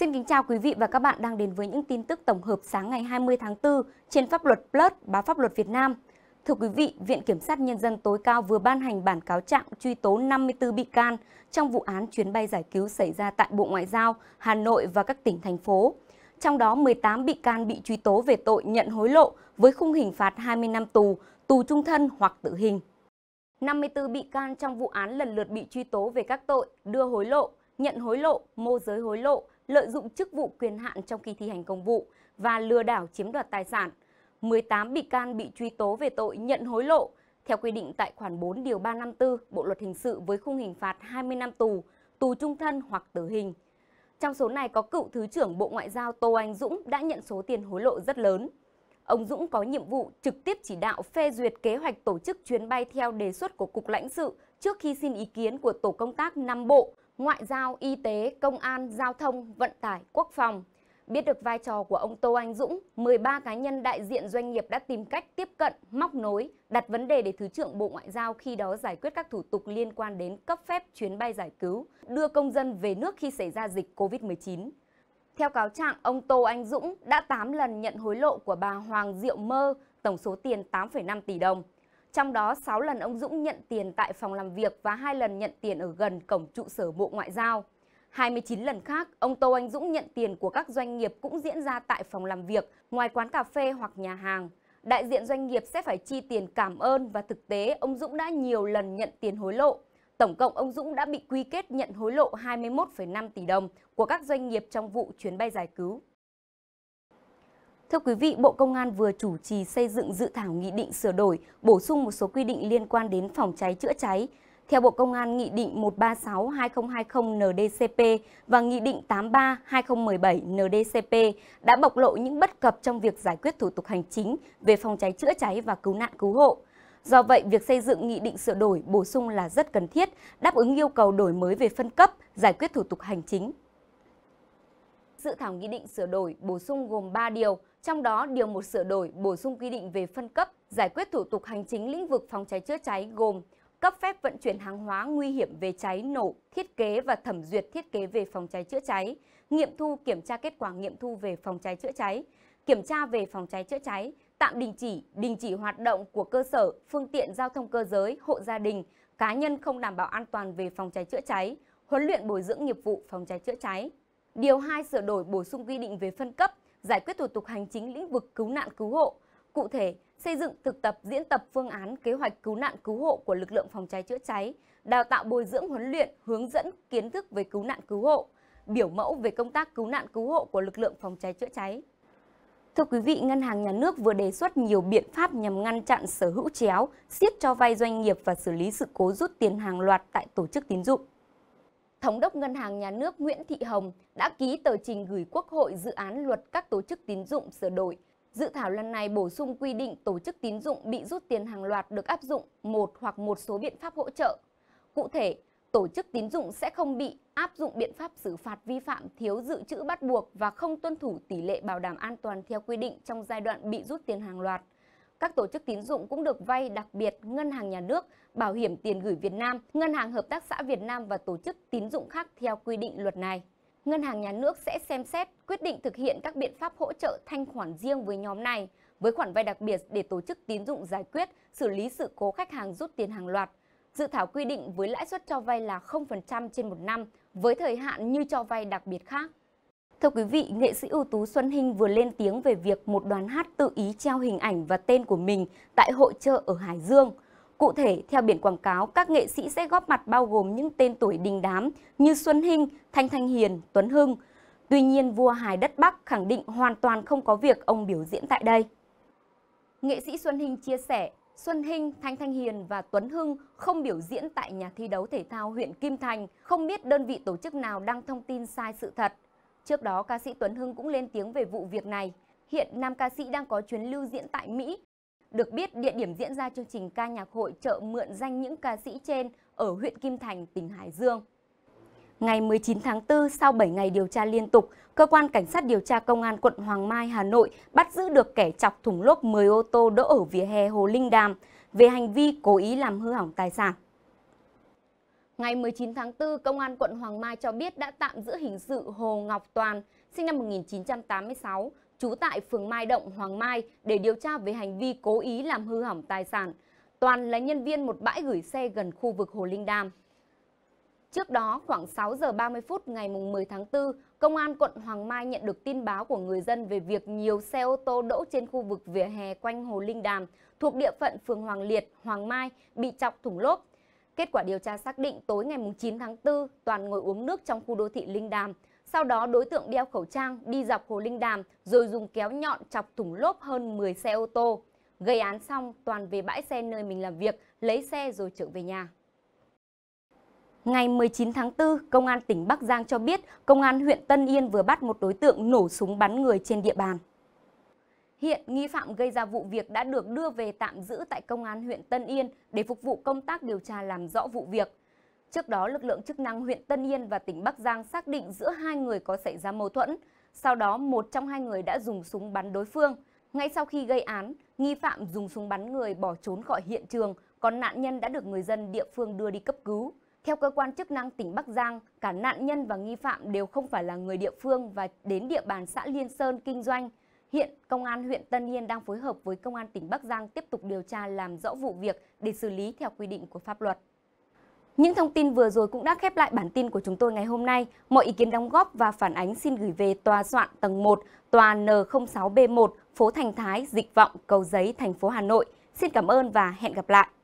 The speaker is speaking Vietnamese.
Xin kính chào quý vị và các bạn đang đến với những tin tức tổng hợp sáng ngày 20 tháng 4 trên Pháp luật Plus, báo Pháp luật Việt Nam. Thưa quý vị, Viện Kiểm sát Nhân dân tối cao vừa ban hành bản cáo trạng truy tố 54 bị can trong vụ án chuyến bay giải cứu xảy ra tại Bộ Ngoại giao, Hà Nội và các tỉnh, thành phố. Trong đó, 18 bị can bị truy tố về tội nhận hối lộ với khung hình phạt 20 năm tù, tù trung thân hoặc tử hình. 54 bị can trong vụ án lần lượt bị truy tố về các tội đưa hối lộ, nhận hối lộ, môi giới hối lộ, lợi dụng chức vụ quyền hạn trong khi thi hành công vụ và lừa đảo chiếm đoạt tài sản. 18 bị can bị truy tố về tội nhận hối lộ theo quy định tại khoản 4 điều 354 Bộ luật hình sự với khung hình phạt 20 năm tù, tù trung thân hoặc tử hình. Trong số này có cựu Thứ trưởng Bộ Ngoại giao Tô Anh Dũng đã nhận số tiền hối lộ rất lớn. Ông Dũng có nhiệm vụ trực tiếp chỉ đạo phê duyệt kế hoạch tổ chức chuyến bay theo đề xuất của Cục lãnh sự trước khi xin ý kiến của Tổ công tác 5 bộ Ngoại giao, Y tế, Công an, Giao thông, Vận tải, Quốc phòng. Biết được vai trò của ông Tô Anh Dũng, 13 cá nhân đại diện doanh nghiệp đã tìm cách tiếp cận, móc nối, đặt vấn đề để Thứ trưởng Bộ Ngoại giao khi đó giải quyết các thủ tục liên quan đến cấp phép chuyến bay giải cứu, đưa công dân về nước khi xảy ra dịch COVID-19. Theo cáo trạng, ông Tô Anh Dũng đã 8 lần nhận hối lộ của bà Hoàng Diệu Mơ, tổng số tiền 8,5 tỷ đồng. Trong đó 6 lần ông Dũng nhận tiền tại phòng làm việc và 2 lần nhận tiền ở gần cổng trụ sở Bộ Ngoại giao. 29 lần khác, ông Tô Anh Dũng nhận tiền của các doanh nghiệp cũng diễn ra tại phòng làm việc, ngoài quán cà phê hoặc nhà hàng. Đại diện doanh nghiệp sẽ phải chi tiền cảm ơn và thực tế ông Dũng đã nhiều lần nhận tiền hối lộ. Tổng cộng ông Dũng đã bị quy kết nhận hối lộ 21,5 tỷ đồng của các doanh nghiệp trong vụ chuyến bay giải cứu. Thưa quý vị, Bộ Công an vừa chủ trì xây dựng dự thảo nghị định sửa đổi, bổ sung một số quy định liên quan đến phòng cháy chữa cháy. Theo Bộ Công an, Nghị định 136-2020-NDCP và Nghị định 83-2017-NDCP đã bộc lộ những bất cập trong việc giải quyết thủ tục hành chính về phòng cháy chữa cháy và cứu nạn cứu hộ. Do vậy, việc xây dựng nghị định sửa đổi, bổ sung là rất cần thiết, đáp ứng yêu cầu đổi mới về phân cấp, giải quyết thủ tục hành chính dự thảo nghị định sửa đổi bổ sung gồm 3 điều, trong đó điều 1 sửa đổi bổ sung quy định về phân cấp, giải quyết thủ tục hành chính lĩnh vực phòng cháy chữa cháy gồm cấp phép vận chuyển hàng hóa nguy hiểm về cháy nổ, thiết kế và thẩm duyệt thiết kế về phòng cháy chữa cháy, nghiệm thu kiểm tra kết quả nghiệm thu về phòng cháy chữa cháy, kiểm tra về phòng cháy chữa cháy, tạm đình chỉ, đình chỉ hoạt động của cơ sở, phương tiện giao thông cơ giới, hộ gia đình, cá nhân không đảm bảo an toàn về phòng cháy chữa cháy, huấn luyện bồi dưỡng nghiệp vụ phòng cháy chữa cháy. Điều 2 sửa đổi bổ sung quy định về phân cấp, giải quyết thủ tục hành chính lĩnh vực cứu nạn cứu hộ. Cụ thể, xây dựng thực tập diễn tập phương án kế hoạch cứu nạn cứu hộ của lực lượng phòng cháy chữa cháy, đào tạo bồi dưỡng huấn luyện, hướng dẫn kiến thức về cứu nạn cứu hộ, biểu mẫu về công tác cứu nạn cứu hộ của lực lượng phòng cháy chữa cháy. Thưa quý vị, Ngân hàng Nhà nước vừa đề xuất nhiều biện pháp nhằm ngăn chặn sở hữu chéo, siết cho vay doanh nghiệp và xử lý sự cố rút tiền hàng loạt tại tổ chức tín dụng. Thống đốc Ngân hàng Nhà nước Nguyễn Thị Hồng đã ký tờ trình gửi Quốc hội dự án luật các tổ chức tín dụng sửa đổi. Dự thảo lần này bổ sung quy định tổ chức tín dụng bị rút tiền hàng loạt được áp dụng một hoặc một số biện pháp hỗ trợ. Cụ thể, tổ chức tín dụng sẽ không bị áp dụng biện pháp xử phạt vi phạm thiếu dự trữ bắt buộc và không tuân thủ tỷ lệ bảo đảm an toàn theo quy định trong giai đoạn bị rút tiền hàng loạt – các tổ chức tín dụng cũng được vay đặc biệt Ngân hàng Nhà nước, Bảo hiểm tiền gửi Việt Nam, Ngân hàng Hợp tác xã Việt Nam và tổ chức tín dụng khác theo quy định luật này. Ngân hàng Nhà nước sẽ xem xét quyết định thực hiện các biện pháp hỗ trợ thanh khoản riêng với nhóm này, với khoản vay đặc biệt để tổ chức tín dụng giải quyết, xử lý sự cố khách hàng rút tiền hàng loạt. Dự thảo quy định với lãi suất cho vay là 0% trên một năm, với thời hạn như cho vay đặc biệt khác. Thưa quý vị, nghệ sĩ ưu tú Xuân Hinh vừa lên tiếng về việc một đoàn hát tự ý treo hình ảnh và tên của mình tại hội trợ ở Hải Dương. Cụ thể, theo biển quảng cáo, các nghệ sĩ sẽ góp mặt bao gồm những tên tuổi đình đám như Xuân Hinh, Thanh Thanh Hiền, Tuấn Hưng. Tuy nhiên, vua Hải đất Bắc khẳng định hoàn toàn không có việc ông biểu diễn tại đây. Nghệ sĩ Xuân Hinh chia sẻ, Xuân Hinh, Thanh Thanh Hiền và Tuấn Hưng không biểu diễn tại nhà thi đấu thể thao huyện Kim Thành, không biết đơn vị tổ chức nào đăng thông tin sai sự thật. Trước đó, ca sĩ Tuấn Hưng cũng lên tiếng về vụ việc này. Hiện nam ca sĩ đang có chuyến lưu diễn tại Mỹ. Được biết, địa điểm diễn ra chương trình ca nhạc hội chợ mượn danh những ca sĩ trên ở huyện Kim Thành, tỉnh Hải Dương. Ngày 19 tháng 4, sau 7 ngày điều tra liên tục, Cơ quan Cảnh sát điều tra Công an quận Hoàng Mai, Hà Nội bắt giữ được kẻ chọc thủng lốp 10 ô tô đỗ ở vỉa hè Hồ Linh Đàm về hành vi cố ý làm hư hỏng tài sản. Ngày 19 tháng 4, Công an quận Hoàng Mai cho biết đã tạm giữ hình sự Hồ Ngọc Toàn, sinh năm 1986, trú tại phường Mai Động, Hoàng Mai để điều tra về hành vi cố ý làm hư hỏng tài sản. Toàn là nhân viên một bãi gửi xe gần khu vực Hồ Linh Đàm. Trước đó, khoảng 6 giờ 30 phút ngày 10 tháng 4, Công an quận Hoàng Mai nhận được tin báo của người dân về việc nhiều xe ô tô đỗ trên khu vực vỉa hè quanh Hồ Linh Đàm thuộc địa phận phường Hoàng Liệt, Hoàng Mai bị chọc thủng lốp. Kết quả điều tra xác định tối ngày 9 tháng 4, Toàn ngồi uống nước trong khu đô thị Linh Đàm. Sau đó đối tượng đeo khẩu trang đi dọc hồ Linh Đàm rồi dùng kéo nhọn chọc thủng lốp hơn 10 xe ô tô. Gây án xong, Toàn về bãi xe nơi mình làm việc, lấy xe rồi trở về nhà. Ngày 19 tháng 4, Công an tỉnh Bắc Giang cho biết Công an huyện Tân Yên vừa bắt một đối tượng nổ súng bắn người trên địa bàn. Hiện nghi phạm gây ra vụ việc đã được đưa về tạm giữ tại công an huyện Tân Yên để phục vụ công tác điều tra làm rõ vụ việc. Trước đó, lực lượng chức năng huyện Tân Yên và tỉnh Bắc Giang xác định giữa hai người có xảy ra mâu thuẫn. Sau đó, một trong hai người đã dùng súng bắn đối phương. Ngay sau khi gây án, nghi phạm dùng súng bắn người bỏ trốn khỏi hiện trường, còn nạn nhân đã được người dân địa phương đưa đi cấp cứu. Theo cơ quan chức năng tỉnh Bắc Giang, cả nạn nhân và nghi phạm đều không phải là người địa phương và đến địa bàn xã Liên Sơn kinh doanh. Hiện Công an huyện Tân Yên đang phối hợp với Công an tỉnh Bắc Giang tiếp tục điều tra làm rõ vụ việc để xử lý theo quy định của pháp luật. Những thông tin vừa rồi cũng đã khép lại bản tin của chúng tôi ngày hôm nay. Mọi ý kiến đóng góp và phản ánh xin gửi về tòa soạn tầng 1, tòa N06B1, phố Thành Thái, Dịch Vọng, Cầu Giấy, thành phố Hà Nội. Xin cảm ơn và hẹn gặp lại.